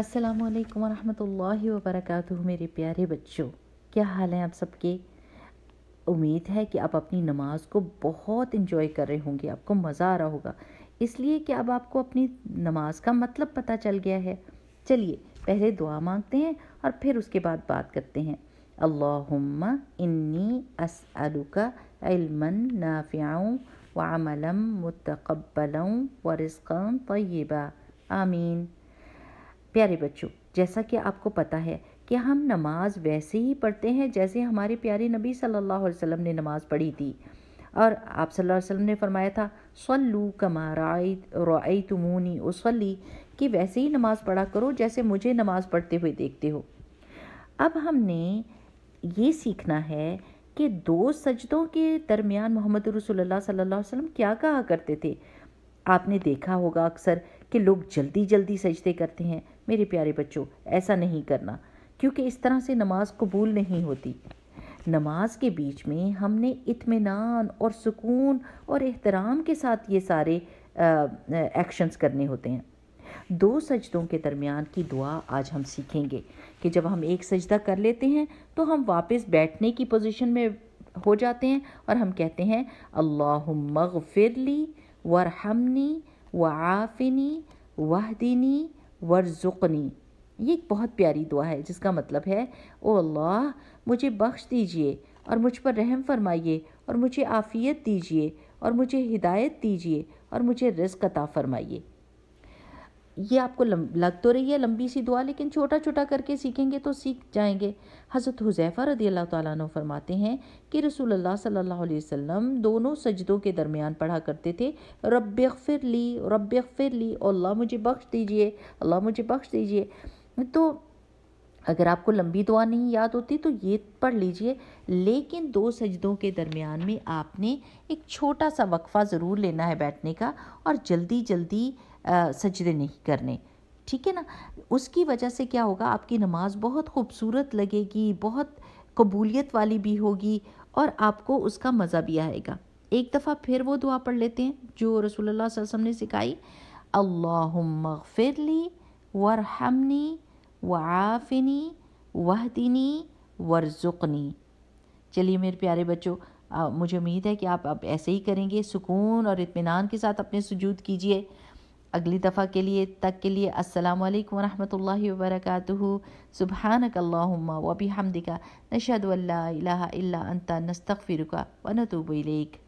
अस्सलाम वालेकुम रहमतुल्लाहि व बरकातुहू मेरे प्यारे बच्चों क्या हाल है आप सबके उम्मीद है कि आप अपनी नमाज को बहुत इंजॉय कर रहे होंगे आपको मज़ा आ रहा होगा इसलिए कि अब आपको अपनी नमाज का मतलब पता चल गया है चलिए पहले दुआ मांगते हैं और फिर उसके बाद बात करते हैं अल्लाहुम्मा इन्नी अस्अलुका इल्मन नाफ़ियाँ वामलम मुतकबलों व रिस्क़ा तय्यबा आमीन प्यारे बच्चों जैसा कि आपको पता है कि हम नमाज वैसे ही पढ़ते हैं जैसे हमारे प्यारे नबी सल्लल्लाहु अलैहि वसल्लम ने नमाज पढ़ी थी और आप सल्लल्लाहु अलैहि वसल्लम ने फरमाया था सल्लू कमा रई राय तुमूनी उसली कि वैसे ही नमाज़ पढ़ा करो जैसे मुझे नमाज़ पढ़ते हुए देखते हो अब हमने ये सीखना है कि दो सजदों के दरमियान मोहम्मद रसोल्ला सल्ला क्या कहा करते थे आपने देखा होगा अक्सर कि लोग जल्दी जल्दी सजदे करते हैं मेरे प्यारे बच्चों ऐसा नहीं करना क्योंकि इस तरह से नमाज कबूल नहीं होती नमाज के बीच में हमने इत्मीनान और सुकून और एहतराम के साथ ये सारे एक्शंस करने होते हैं दो सजदों के दरमियान की दुआ आज हम सीखेंगे कि जब हम एक सजदा कर लेते हैं तो हम वापस बैठने की पोजीशन में हो जाते हैं और हम कहते हैं अल्लाह मगफिरली वरहमनी वाफिनी वाहदिनी वरज़ुकनी ये एक बहुत प्यारी दुआ है जिसका मतलब है ओ अल्लाह मुझे बख्श दीजिए और मुझ पर रहम फरमाइए और मुझे आफ़ियत दीजिए और मुझे हिदायत दीजिए और मुझे रिस्क अता फरमाइए ये आपको लग तो रही है लंबी सी दुआ लेकिन छोटा छोटा करके सीखेंगे तो सीख जाएंगे हज़रत हुजैफ़ा रदी अल्लाह ताला फरमाते हैं कि रसूलुल्लाह सल्लल्लाहु अलैहि वसल्लम दोनों सजदों के दरमियान पढ़ा करते थे रब फिर ली रब फिर ली अल्लाह मुझे बख्श दीजिए अल्लाह मुझे बख्श दीजिए तो अगर आपको लंबी दुआ नहीं याद होती तो ये पढ़ लीजिए लेकिन दो सजदों के दरमियान में आपने एक छोटा सा वक्फ़ा ज़रूर लेना है बैठने का और जल्दी जल्दी सजदे नहीं करने ठीक है ना उसकी वजह से क्या होगा आपकी नमाज बहुत खूबसूरत लगेगी बहुत कबूलियत वाली भी होगी और आपको उसका मज़ा भी आएगा एक दफ़ा फिर वो दुआ पढ़ लेते हैं जो रसूलुल्लाह ने सिखाई अल्लाह फिरली वरहमनी वाफिनी वहदिनी वरज़ुकनी चलिए मेरे प्यारे बच्चों मुझे उम्मीद है कि आप अब ऐसे ही करेंगे सुकून और इत्मीनान के साथ अपने सुजूद कीजिए अगली दफ़ा के लिए तक के लिए अस्सलाम वालेकुम रहमतुल्लाहि व बरकातुहू सुबहानकल्लाहुम्मा व बिहमदिका नशहदु अल्ला इलाहा इल्ला अंता नस्तगफिरुका व नतूबु इलैक